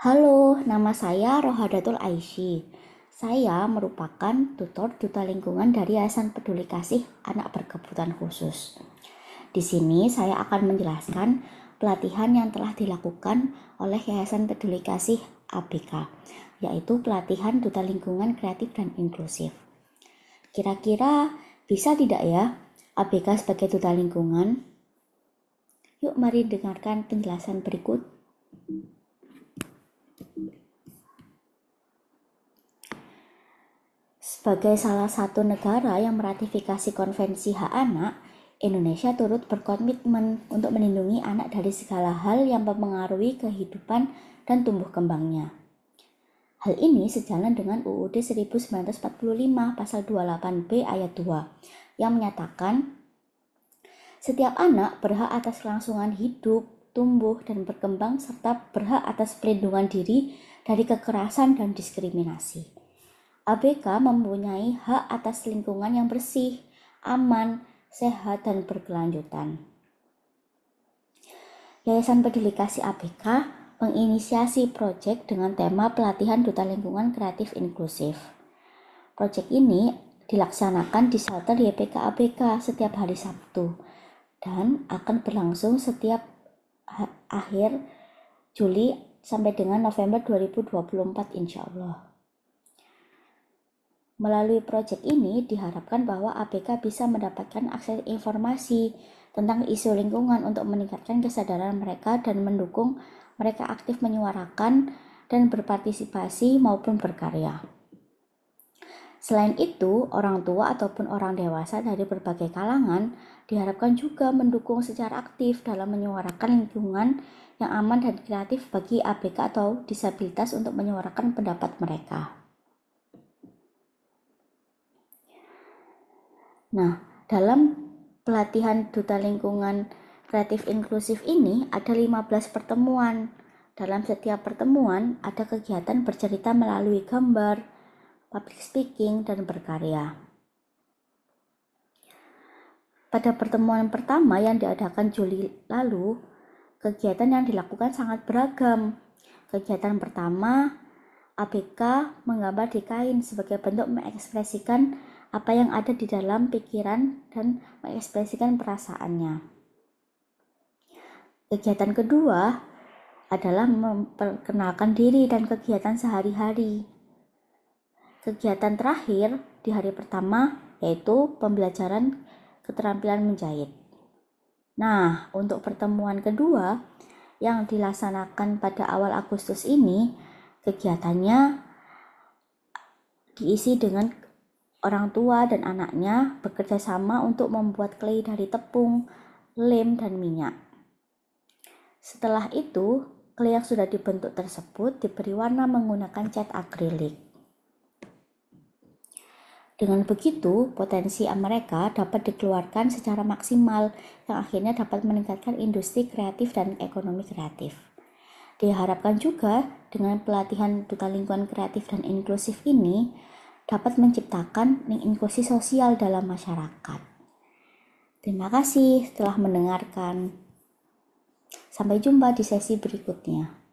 Halo, nama saya Rohadatul Aisyi. Saya merupakan tutor duta lingkungan dari Yayasan Peduli Kasih Anak Berkebutuhan Khusus. Di sini saya akan menjelaskan pelatihan yang telah dilakukan oleh Yayasan Peduli Kasih ABK, yaitu pelatihan duta lingkungan kreatif dan inklusif. Kira-kira bisa tidak ya ABK sebagai duta lingkungan? Yuk mari dengarkan penjelasan berikut. Sebagai salah satu negara yang meratifikasi Konvensi Hak Anak, Indonesia turut berkomitmen untuk melindungi anak dari segala hal yang mempengaruhi kehidupan dan tumbuh kembangnya. Hal ini sejalan dengan UUD 1945 pasal 28B ayat 2 yang menyatakan setiap anak berhak atas kelangsungan hidup, tumbuh, dan berkembang serta berhak atas perlindungan diri dari kekerasan dan diskriminasi. ABK mempunyai hak atas lingkungan yang bersih, aman, sehat, dan berkelanjutan. Yayasan Peduli Kasih ABK menginisiasi proyek dengan tema pelatihan duta lingkungan kreatif inklusif. Proyek ini dilaksanakan di shelter YPK ABK setiap hari Sabtu dan akan berlangsung setiap akhir Juli sampai dengan November 2024 insya Allah. Melalui proyek ini diharapkan bahwa ABK bisa mendapatkan akses informasi tentang isu lingkungan untuk meningkatkan kesadaran mereka dan mendukung mereka aktif menyuarakan dan berpartisipasi maupun berkarya. Selain itu, orang tua ataupun orang dewasa dari berbagai kalangan diharapkan juga mendukung secara aktif dalam menyuarakan lingkungan yang aman dan kreatif bagi ABK atau disabilitas untuk menyuarakan pendapat mereka. Nah, dalam pelatihan duta lingkungan kreatif inklusif ini ada 15 pertemuan. Dalam setiap pertemuan ada kegiatan bercerita melalui gambar, public speaking, dan berkarya. Pada pertemuan pertama yang diadakan Juli lalu, kegiatan yang dilakukan sangat beragam. Kegiatan pertama, ABK menggambar di kain sebagai bentuk mengekspresikan apa yang ada di dalam pikiran dan mengekspresikan perasaannya. Kegiatan kedua adalah memperkenalkan diri dan kegiatan sehari-hari. Kegiatan terakhir di hari pertama yaitu pembelajaran keterampilan menjahit. Nah, untuk pertemuan kedua yang dilaksanakan pada awal Agustus ini, kegiatannya diisi dengan Orang tua dan anaknya bekerja sama untuk membuat clay dari tepung, lem, dan minyak. Setelah itu, clay yang sudah dibentuk tersebut diberi warna menggunakan cat akrilik. Dengan begitu, potensi mereka dapat dikeluarkan secara maksimal yang akhirnya dapat meningkatkan industri kreatif dan ekonomi kreatif. Diharapkan juga dengan pelatihan duta lingkungan kreatif dan inklusif ini dapat menciptakan inklusi sosial dalam masyarakat. Terima kasih telah mendengarkan. Sampai jumpa di sesi berikutnya.